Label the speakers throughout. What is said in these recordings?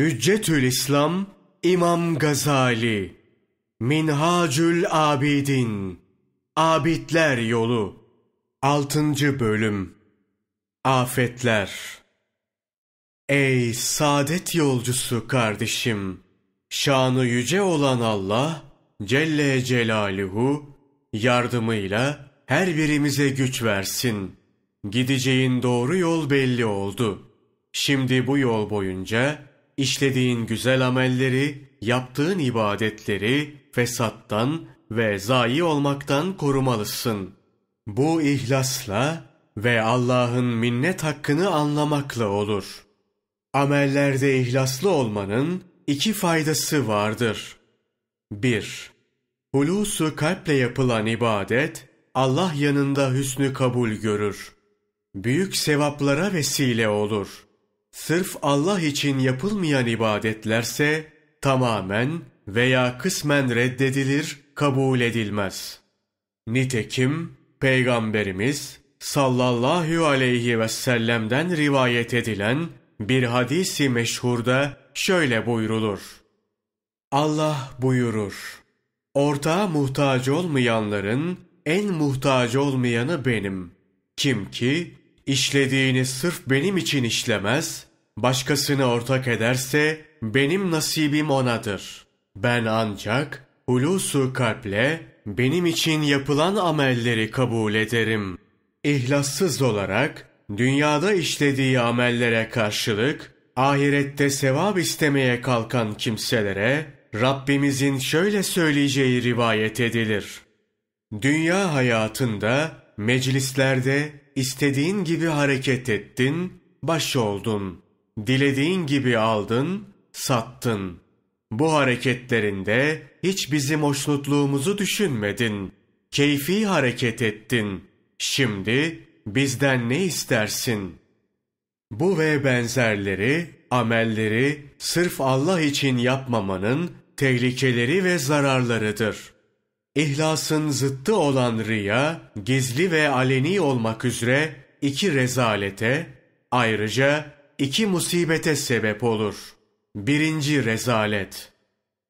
Speaker 1: Hüccetül İslam İmam Gazali Minhacül Abidin Abidler Yolu 6. Bölüm Afetler Ey saadet yolcusu kardeşim! Şanı yüce olan Allah Celle Celaluhu yardımıyla her birimize güç versin. Gideceğin doğru yol belli oldu. Şimdi bu yol boyunca işlediğin güzel amelleri, yaptığın ibadetleri fesattan ve zayi olmaktan korumalısın. Bu ihlasla ve Allah'ın minnet hakkını anlamakla olur. Amellerde ihlaslı olmanın iki faydası vardır. 1. Hulusu kalple yapılan ibadet, Allah yanında hüsnü kabul görür. Büyük sevaplara vesile olur.'' Sırf Allah için yapılmayan ibadetlerse tamamen veya kısmen reddedilir, kabul edilmez. Nitekim Peygamberimiz sallallahu aleyhi ve sellem'den rivayet edilen bir hadisi meşhurda şöyle buyrulur. Allah buyurur. Ortağa muhtaç olmayanların en muhtaç olmayanı benim. Kim ki işlediğini sırf benim için işlemez, başkasını ortak ederse benim nasibim onadır. Ben ancak hulusu kalple benim için yapılan amelleri kabul ederim. İhlassız olarak dünyada işlediği amellere karşılık ahirette sevap istemeye kalkan kimselere Rabbimizin şöyle söyleyeceği rivayet edilir. Dünya hayatında Meclislerde istediğin gibi hareket ettin, baş oldun. Dilediğin gibi aldın, sattın. Bu hareketlerinde hiç bizim hoşnutluğumuzu düşünmedin. Keyfi hareket ettin. Şimdi bizden ne istersin? Bu ve benzerleri, amelleri sırf Allah için yapmamanın tehlikeleri ve zararlarıdır.'' İhlasın zıttı olan riya, gizli ve aleni olmak üzere iki rezalete, ayrıca iki musibete sebep olur. Birinci rezalet.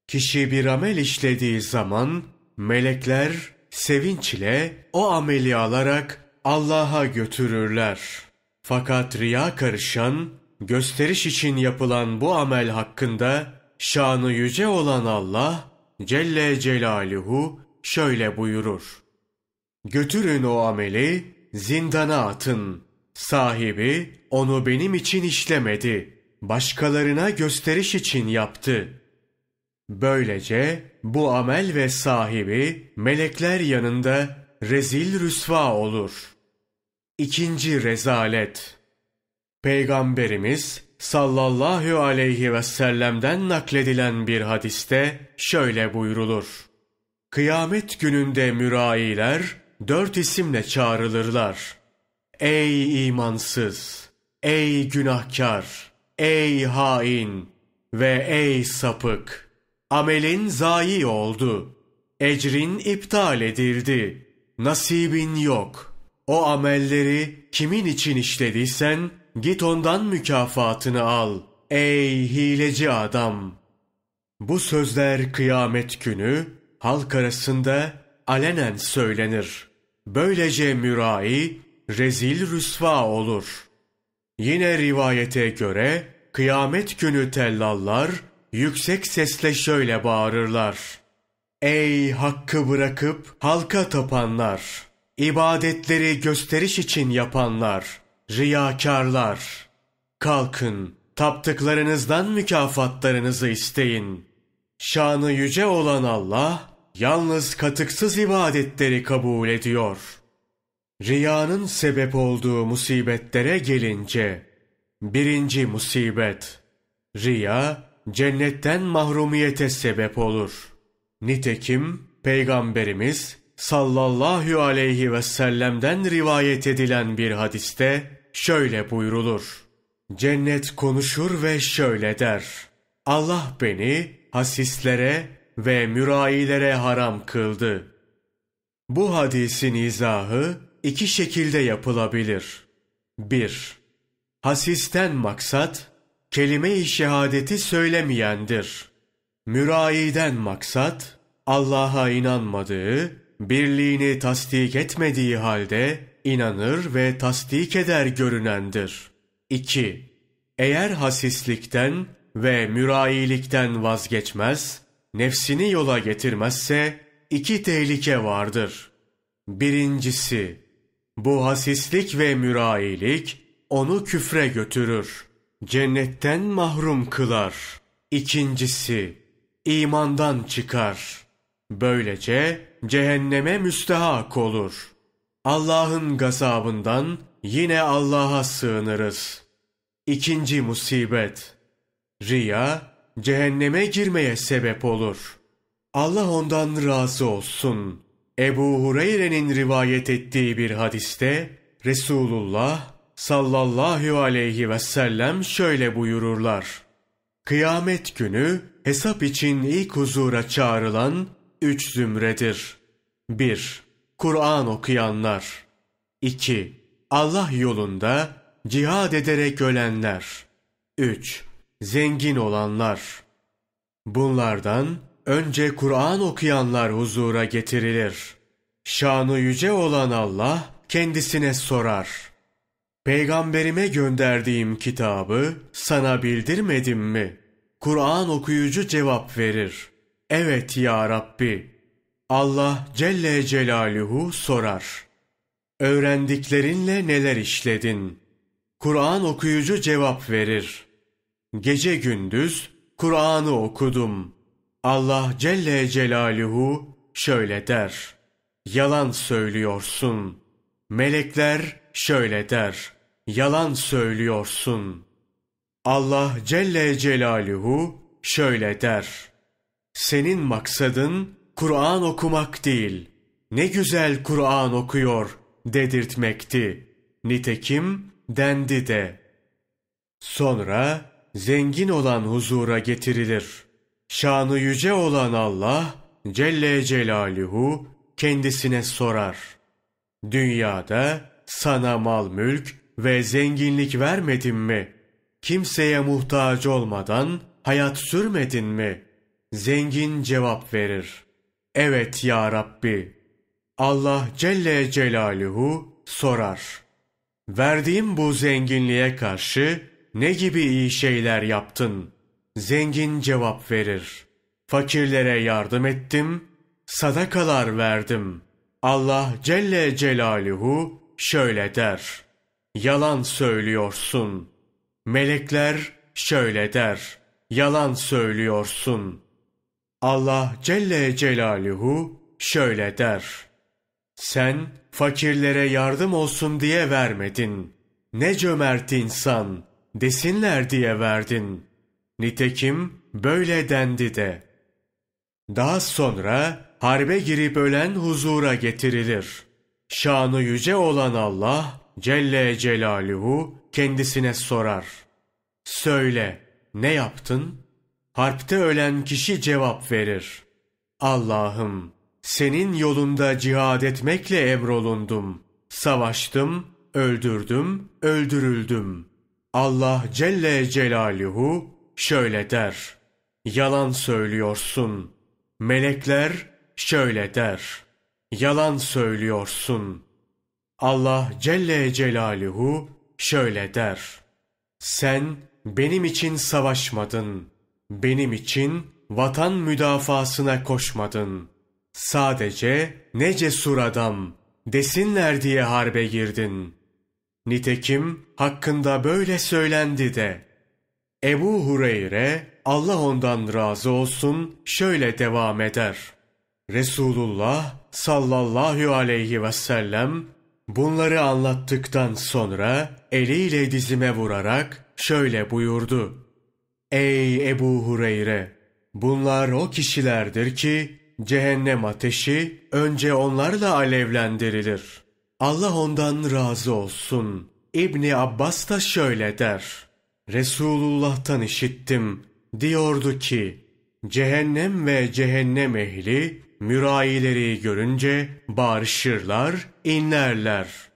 Speaker 1: Kişi bir amel işlediği zaman melekler sevinçle o ameli alarak Allah'a götürürler. Fakat riya karışan, gösteriş için yapılan bu amel hakkında şanı yüce olan Allah Celle Celaluhu şöyle buyurur. Götürün o ameli, zindana atın. Sahibi onu benim için işlemedi. Başkalarına gösteriş için yaptı. Böylece bu amel ve sahibi melekler yanında rezil rüsva olur. İkinci rezalet. Peygamberimiz sallallahu aleyhi ve sellem'den nakledilen bir hadiste şöyle buyurulur. Kıyamet gününde mürailer dört isimle çağrılırlar. Ey imansız, ey günahkar, ey hain ve ey sapık. Amelin zayi oldu. Ecrin iptal edildi. Nasibin yok. O amelleri kimin için işlediysen git ondan mükafatını al. Ey hileci adam! Bu sözler kıyamet günü halk arasında alenen söylenir. Böylece mürai rezil rüsva olur. Yine rivayete göre kıyamet günü tellallar yüksek sesle şöyle bağırırlar. Ey hakkı bırakıp halka tapanlar, ibadetleri gösteriş için yapanlar, riyakarlar. Kalkın, taptıklarınızdan mükafatlarınızı isteyin. Şanı yüce olan Allah, yalnız katıksız ibadetleri kabul ediyor. Riyanın sebep olduğu musibetlere gelince, birinci musibet, riya cennetten mahrumiyete sebep olur. Nitekim Peygamberimiz sallallahu aleyhi ve sellem'den rivayet edilen bir hadiste şöyle buyrulur. Cennet konuşur ve şöyle der. Allah beni hasislere ve mürailere haram kıldı. Bu hadisin izahı iki şekilde yapılabilir. 1. Hasisten maksat, kelime-i şehadeti söylemeyendir. Müraiden maksat, Allah'a inanmadığı, birliğini tasdik etmediği halde inanır ve tasdik eder görünendir. 2. Eğer hasislikten ve mürailikten vazgeçmez, nefsini yola getirmezse iki tehlike vardır. Birincisi, bu hasislik ve mürailik onu küfre götürür. Cennetten mahrum kılar. İkincisi, imandan çıkar. Böylece cehenneme müstehak olur. Allah'ın gazabından yine Allah'a sığınırız. İkinci musibet, riya cehenneme girmeye sebep olur. Allah ondan razı olsun. Ebu Hureyre'nin rivayet ettiği bir hadiste Resulullah sallallahu aleyhi ve sellem şöyle buyururlar. Kıyamet günü hesap için ilk huzura çağrılan üç zümredir. 1. Kur'an okuyanlar. 2. Allah yolunda cihad ederek ölenler. 3 zengin olanlar. Bunlardan önce Kur'an okuyanlar huzura getirilir. Şanı yüce olan Allah kendisine sorar. Peygamberime gönderdiğim kitabı sana bildirmedim mi? Kur'an okuyucu cevap verir. Evet ya Rabbi. Allah Celle Celaluhu sorar. Öğrendiklerinle neler işledin? Kur'an okuyucu cevap verir. Gece gündüz Kur'an'ı okudum. Allah Celle Celaluhu şöyle der. Yalan söylüyorsun. Melekler şöyle der. Yalan söylüyorsun. Allah Celle Celaluhu şöyle der. Senin maksadın Kur'an okumak değil. Ne güzel Kur'an okuyor dedirtmekti. Nitekim dendi de. Sonra zengin olan huzura getirilir. Şanı yüce olan Allah Celle Celaluhu kendisine sorar. Dünyada sana mal mülk ve zenginlik vermedin mi? Kimseye muhtaç olmadan hayat sürmedin mi? Zengin cevap verir. Evet ya Rabbi. Allah Celle Celaluhu sorar. Verdiğim bu zenginliğe karşı ne gibi iyi şeyler yaptın? Zengin cevap verir. Fakirlere yardım ettim, sadakalar verdim. Allah Celle Celaluhu şöyle der. Yalan söylüyorsun. Melekler şöyle der. Yalan söylüyorsun. Allah Celle Celaluhu şöyle der. Sen fakirlere yardım olsun diye vermedin. Ne cömert insan.'' desinler diye verdin. Nitekim böyle dendi de. Daha sonra harbe girip ölen huzura getirilir. Şanı yüce olan Allah Celle Celaluhu kendisine sorar. Söyle ne yaptın? Harpte ölen kişi cevap verir. Allah'ım senin yolunda cihad etmekle emrolundum. Savaştım, öldürdüm, öldürüldüm. Allah Celle Celaluhu şöyle der. Yalan söylüyorsun. Melekler şöyle der. Yalan söylüyorsun. Allah Celle Celaluhu şöyle der. Sen benim için savaşmadın. Benim için vatan müdafasına koşmadın. Sadece ne cesur adam desinler diye harbe girdin.'' Nitekim hakkında böyle söylendi de. Ebu Hureyre Allah ondan razı olsun şöyle devam eder. Resulullah sallallahu aleyhi ve sellem bunları anlattıktan sonra eliyle dizime vurarak şöyle buyurdu. Ey Ebu Hureyre! Bunlar o kişilerdir ki cehennem ateşi önce onlarla alevlendirilir.'' Allah ondan razı olsun. İbni Abbas da şöyle der. Resulullah'tan işittim. Diyordu ki, cehennem ve cehennem ehli mürayileri görünce bağırışırlar, inlerler.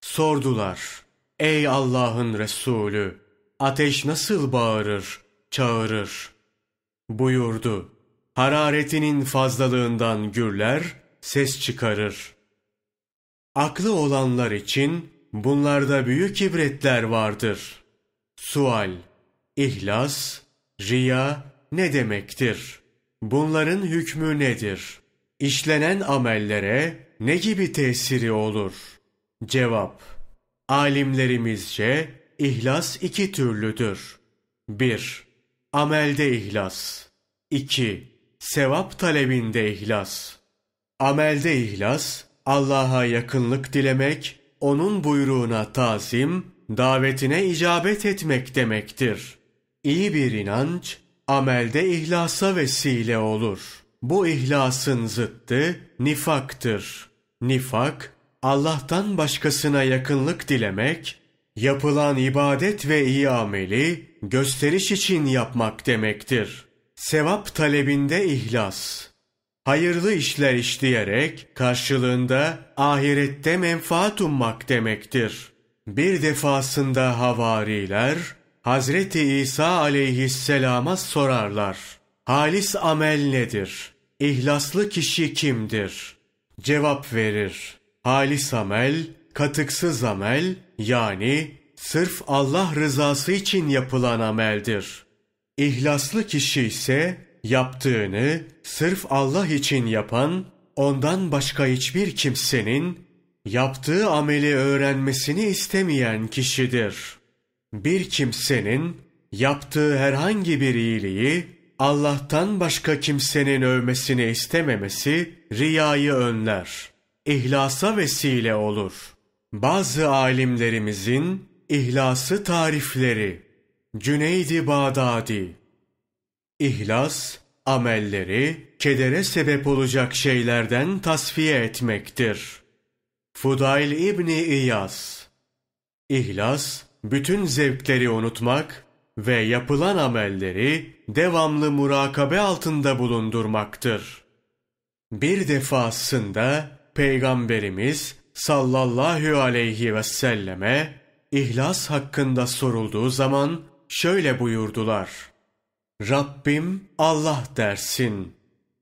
Speaker 1: Sordular, ey Allah'ın Resulü, ateş nasıl bağırır, çağırır? Buyurdu, hararetinin fazlalığından gürler, ses çıkarır.'' Aklı olanlar için bunlarda büyük ibretler vardır. Sual İhlas, riya ne demektir? Bunların hükmü nedir? İşlenen amellere ne gibi tesiri olur? Cevap Alimlerimizce ihlas iki türlüdür. 1. Amelde ihlas. 2. Sevap talebinde ihlas. Amelde ihlas, Allah'a yakınlık dilemek, onun buyruğuna tazim, davetine icabet etmek demektir. İyi bir inanç, amelde ihlasa vesile olur. Bu ihlasın zıttı nifaktır. Nifak, Allah'tan başkasına yakınlık dilemek, yapılan ibadet ve iyi ameli gösteriş için yapmak demektir. Sevap talebinde ihlas.'' hayırlı işler işleyerek karşılığında ahirette menfaat ummak demektir. Bir defasında havariler Hazreti İsa aleyhisselama sorarlar. Halis amel nedir? İhlaslı kişi kimdir? Cevap verir. Halis amel, katıksız amel yani sırf Allah rızası için yapılan ameldir. İhlaslı kişi ise yaptığını sırf Allah için yapan, ondan başka hiçbir kimsenin yaptığı ameli öğrenmesini istemeyen kişidir. Bir kimsenin yaptığı herhangi bir iyiliği Allah'tan başka kimsenin övmesini istememesi riyayı önler. İhlasa vesile olur. Bazı alimlerimizin ihlası tarifleri Cüneydi Bağdadi İhlas, amelleri kedere sebep olacak şeylerden tasfiye etmektir. Fudail İbni İyaz İhlas, bütün zevkleri unutmak ve yapılan amelleri devamlı murakabe altında bulundurmaktır. Bir defasında Peygamberimiz sallallahu aleyhi ve selleme İhlas hakkında sorulduğu zaman şöyle buyurdular. Rabbim Allah dersin.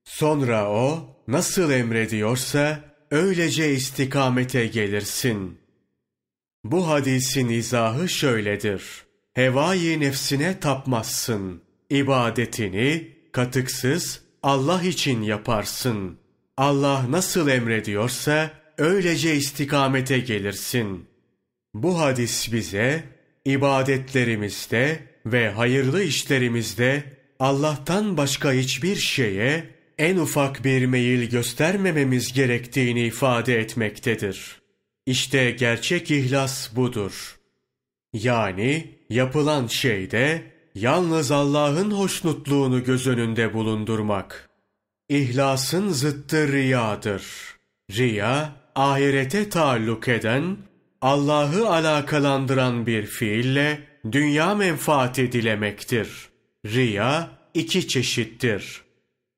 Speaker 1: Sonra o nasıl emrediyorsa öylece istikamete gelirsin. Bu hadisin izahı şöyledir. Hevayi nefsine tapmazsın. İbadetini katıksız Allah için yaparsın. Allah nasıl emrediyorsa öylece istikamete gelirsin. Bu hadis bize ibadetlerimizde ve hayırlı işlerimizde Allah'tan başka hiçbir şeye en ufak bir meyil göstermememiz gerektiğini ifade etmektedir. İşte gerçek ihlas budur. Yani yapılan şeyde yalnız Allah'ın hoşnutluğunu göz önünde bulundurmak. İhlasın zıttı riyadır. Riya, ahirete taalluk eden, Allah'ı alakalandıran bir fiille dünya menfaat dilemektir. Riya iki çeşittir.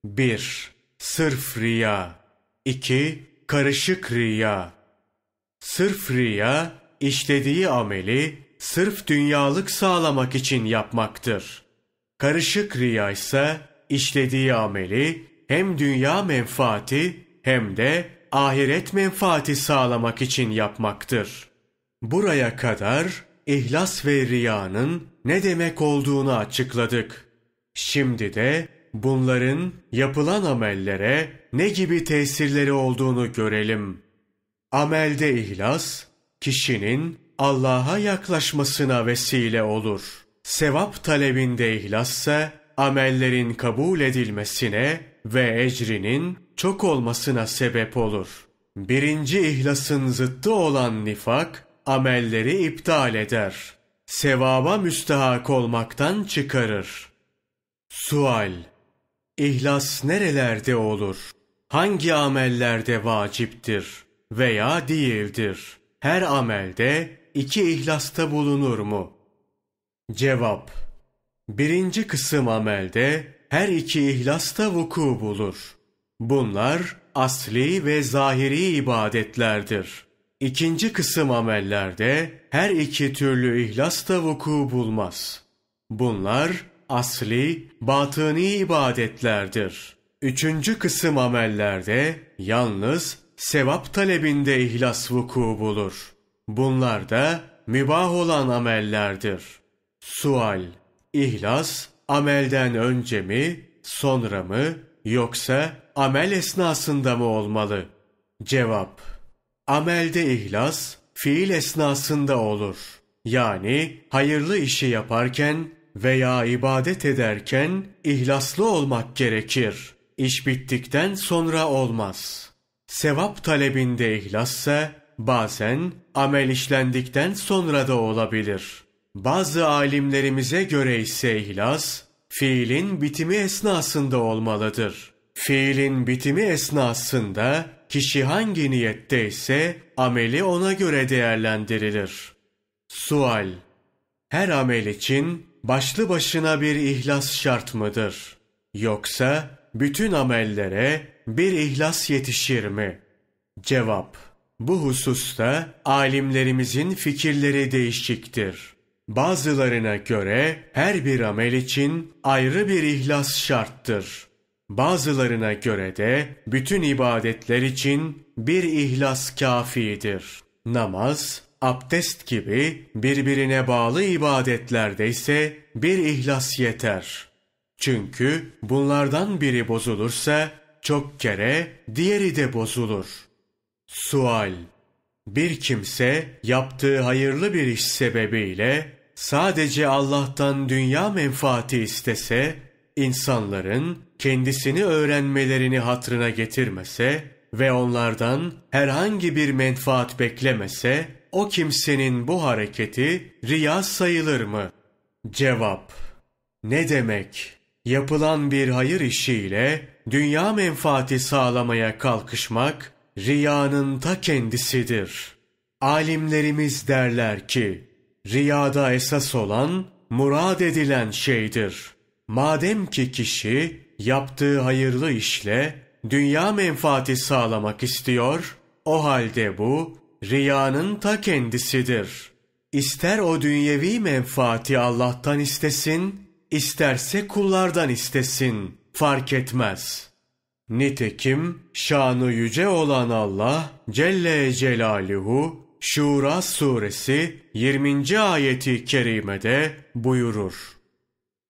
Speaker 1: 1. Sırf riya. 2. Karışık riya. Sırf riya, işlediği ameli sırf dünyalık sağlamak için yapmaktır. Karışık riya ise işlediği ameli hem dünya menfaati hem de ahiret menfaati sağlamak için yapmaktır. Buraya kadar ihlas ve riyanın ne demek olduğunu açıkladık. Şimdi de bunların yapılan amellere ne gibi tesirleri olduğunu görelim. Amelde ihlas, kişinin Allah'a yaklaşmasına vesile olur. Sevap talebinde ihlassa, amellerin kabul edilmesine ve ecrinin çok olmasına sebep olur. Birinci ihlasın zıttı olan nifak, amelleri iptal eder. Sevaba müstahak olmaktan çıkarır. Sual İhlas nerelerde olur? Hangi amellerde vaciptir veya değildir? Her amelde iki ihlasta bulunur mu? Cevap Birinci kısım amelde her iki ihlasta vuku bulur. Bunlar asli ve zahiri ibadetlerdir. İkinci kısım amellerde her iki türlü ihlas da vuku bulmaz. Bunlar asli, batıni ibadetlerdir. Üçüncü kısım amellerde yalnız sevap talebinde ihlas vuku bulur. Bunlar da mübah olan amellerdir. Sual, İhlas amelden önce mi, sonra mı, yoksa amel esnasında mı olmalı? Cevap, Amelde ihlas, fiil esnasında olur. Yani hayırlı işi yaparken veya ibadet ederken ihlaslı olmak gerekir. İş bittikten sonra olmaz. Sevap talebinde ihlassa bazen amel işlendikten sonra da olabilir. Bazı alimlerimize göre ise ihlas fiilin bitimi esnasında olmalıdır. Fiilin bitimi esnasında kişi hangi niyette ise ameli ona göre değerlendirilir. Sual Her amel için başlı başına bir ihlas şart mıdır? Yoksa bütün amellere bir ihlas yetişir mi? Cevap Bu hususta alimlerimizin fikirleri değişiktir. Bazılarına göre her bir amel için ayrı bir ihlas şarttır. Bazılarına göre de bütün ibadetler için bir ihlas kafidir. Namaz, abdest gibi birbirine bağlı ibadetlerde ise bir ihlas yeter. Çünkü bunlardan biri bozulursa çok kere diğeri de bozulur. Sual Bir kimse yaptığı hayırlı bir iş sebebiyle sadece Allah'tan dünya menfaati istese insanların kendisini öğrenmelerini hatrına getirmese ve onlardan herhangi bir menfaat beklemese o kimsenin bu hareketi riya sayılır mı? Cevap Ne demek? Yapılan bir hayır işiyle dünya menfaati sağlamaya kalkışmak riyanın ta kendisidir. Alimlerimiz derler ki, riyada esas olan murad edilen şeydir. Madem ki kişi yaptığı hayırlı işle dünya menfaati sağlamak istiyor, o halde bu riyanın ta kendisidir. İster o dünyevi menfaati Allah'tan istesin, isterse kullardan istesin, fark etmez. Nitekim şanı yüce olan Allah Celle Celaluhu Şura suresi 20. ayeti kerimede buyurur.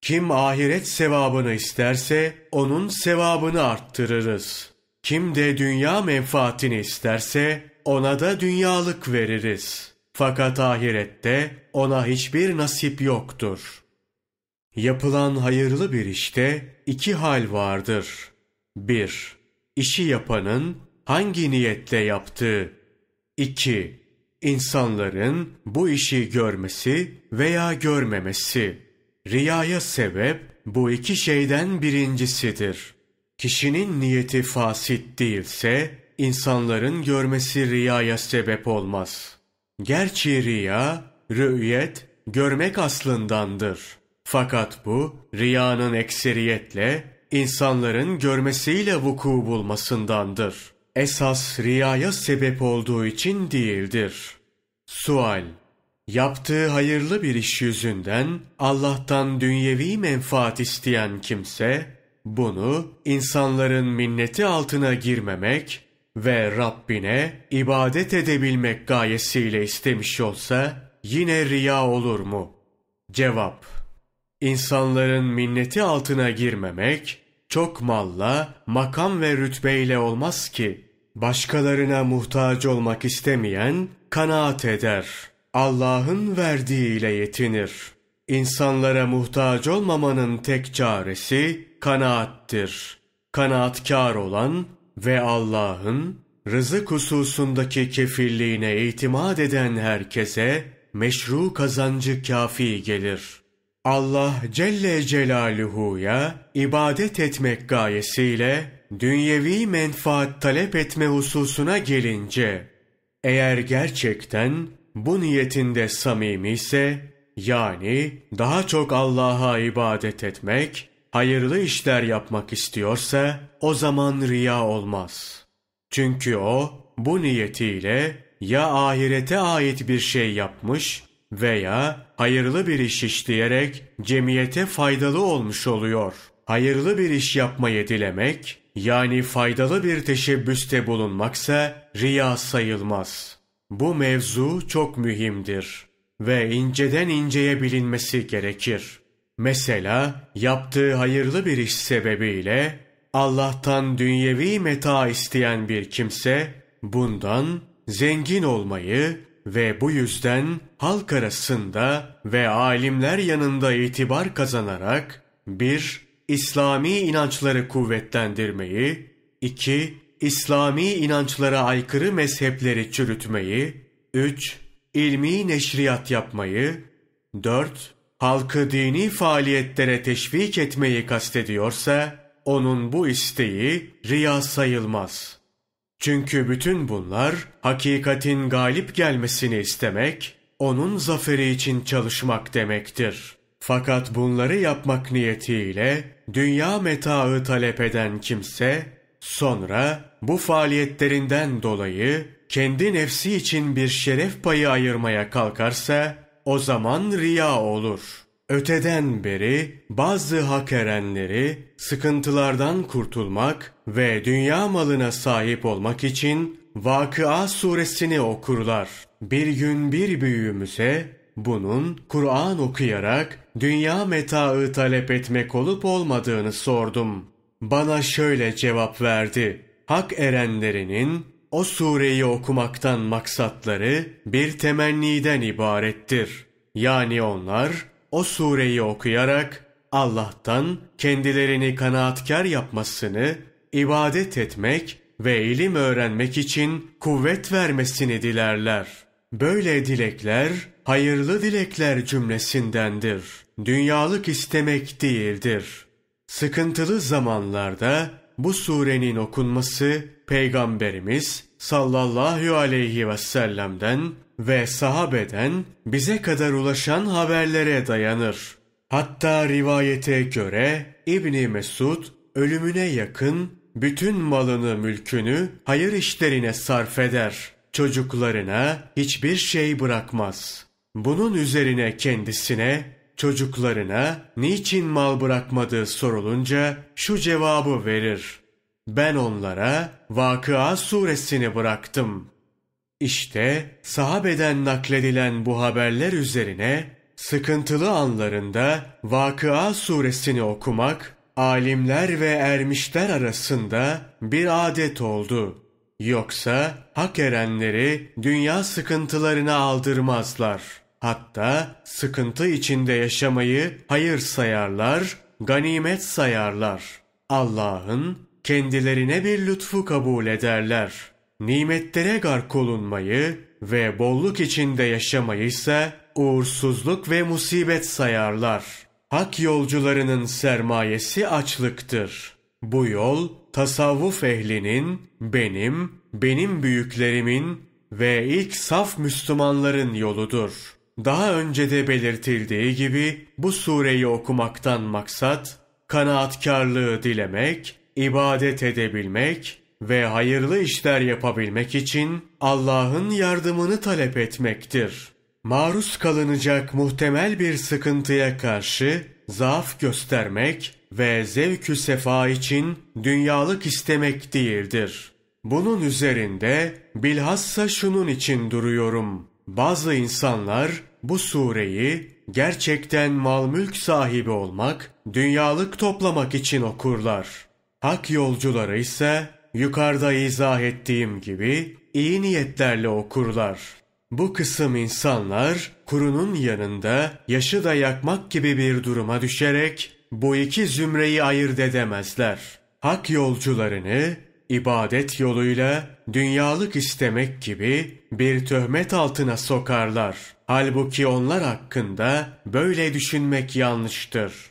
Speaker 1: Kim ahiret sevabını isterse onun sevabını arttırırız. Kim de dünya menfaatini isterse ona da dünyalık veririz. Fakat ahirette ona hiçbir nasip yoktur. Yapılan hayırlı bir işte iki hal vardır. 1. İşi yapanın hangi niyetle yaptığı. 2. İnsanların bu işi görmesi veya görmemesi. Riyaya sebep bu iki şeyden birincisidir. Kişinin niyeti fasit değilse insanların görmesi riyaya sebep olmaz. Gerçi riya, rü'yet, görmek aslındandır. Fakat bu riyanın ekseriyetle insanların görmesiyle vuku bulmasındandır. Esas riyaya sebep olduğu için değildir. Sual Yaptığı hayırlı bir iş yüzünden Allah'tan dünyevi menfaat isteyen kimse, bunu insanların minneti altına girmemek ve Rabbine ibadet edebilmek gayesiyle istemiş olsa yine riya olur mu? Cevap İnsanların minneti altına girmemek, çok malla, makam ve rütbeyle olmaz ki. Başkalarına muhtaç olmak istemeyen kanaat eder.'' Allah'ın verdiğiyle yetinir. İnsanlara muhtaç olmamanın tek çaresi kanaattir. Kanaatkar olan ve Allah'ın rızık hususundaki kefilliğine itimat eden herkese meşru kazancı kafi gelir. Allah Celle Celaluhu'ya ibadet etmek gayesiyle dünyevi menfaat talep etme hususuna gelince, eğer gerçekten bu niyetinde samimi ise, yani daha çok Allah'a ibadet etmek, hayırlı işler yapmak istiyorsa, o zaman riya olmaz. Çünkü o, bu niyetiyle ya ahirete ait bir şey yapmış veya hayırlı bir iş işleyerek cemiyete faydalı olmuş oluyor. Hayırlı bir iş yapmayı dilemek, yani faydalı bir teşebbüste bulunmaksa riya sayılmaz.'' Bu mevzu çok mühimdir ve inceden inceye bilinmesi gerekir. Mesela yaptığı hayırlı bir iş sebebiyle Allah'tan dünyevi meta isteyen bir kimse bundan zengin olmayı ve bu yüzden halk arasında ve alimler yanında itibar kazanarak bir İslami inançları kuvvetlendirmeyi, iki İslami inançlara aykırı mezhepleri çürütmeyi, 3. ilmi neşriyat yapmayı, 4. halkı dini faaliyetlere teşvik etmeyi kastediyorsa, onun bu isteği riya sayılmaz. Çünkü bütün bunlar hakikatin galip gelmesini istemek, onun zaferi için çalışmak demektir. Fakat bunları yapmak niyetiyle dünya metaı talep eden kimse, sonra bu faaliyetlerinden dolayı kendi nefsi için bir şeref payı ayırmaya kalkarsa o zaman riya olur. Öteden beri bazı hak erenleri sıkıntılardan kurtulmak ve dünya malına sahip olmak için Vakıa suresini okurlar. Bir gün bir büyüğümüze bunun Kur'an okuyarak dünya metaı talep etmek olup olmadığını sordum. Bana şöyle cevap verdi hak erenlerinin o sureyi okumaktan maksatları bir temenniden ibarettir. Yani onlar o sureyi okuyarak Allah'tan kendilerini kanaatkar yapmasını, ibadet etmek ve ilim öğrenmek için kuvvet vermesini dilerler. Böyle dilekler hayırlı dilekler cümlesindendir. Dünyalık istemek değildir. Sıkıntılı zamanlarda bu surenin okunması Peygamberimiz sallallahu aleyhi ve sellem'den ve sahabeden bize kadar ulaşan haberlere dayanır. Hatta rivayete göre İbni Mesud ölümüne yakın bütün malını mülkünü hayır işlerine sarf eder. Çocuklarına hiçbir şey bırakmaz. Bunun üzerine kendisine Çocuklarına niçin mal bırakmadığı sorulunca şu cevabı verir. Ben onlara Vakıa suresini bıraktım. İşte sahabeden nakledilen bu haberler üzerine sıkıntılı anlarında Vakıa suresini okumak alimler ve ermişler arasında bir adet oldu. Yoksa hak erenleri dünya sıkıntılarına aldırmazlar.'' Hatta sıkıntı içinde yaşamayı hayır sayarlar, ganimet sayarlar. Allah'ın kendilerine bir lütfu kabul ederler. Nimetlere gark olunmayı ve bolluk içinde yaşamayı ise uğursuzluk ve musibet sayarlar. Hak yolcularının sermayesi açlıktır. Bu yol tasavvuf ehlinin, benim, benim büyüklerimin ve ilk saf Müslümanların yoludur.'' Daha önce de belirtildiği gibi bu sureyi okumaktan maksat kanaatkarlığı dilemek, ibadet edebilmek ve hayırlı işler yapabilmek için Allah'ın yardımını talep etmektir. Maruz kalınacak muhtemel bir sıkıntıya karşı zaaf göstermek ve zevkü sefa için dünyalık istemek değildir. Bunun üzerinde bilhassa şunun için duruyorum. Bazı insanlar bu sureyi gerçekten mal mülk sahibi olmak, dünyalık toplamak için okurlar. Hak yolcuları ise yukarıda izah ettiğim gibi iyi niyetlerle okurlar. Bu kısım insanlar kurunun yanında yaşı da yakmak gibi bir duruma düşerek bu iki zümreyi ayırt edemezler. Hak yolcularını ibadet yoluyla dünyalık istemek gibi bir töhmet altına sokarlar. Halbuki onlar hakkında böyle düşünmek yanlıştır.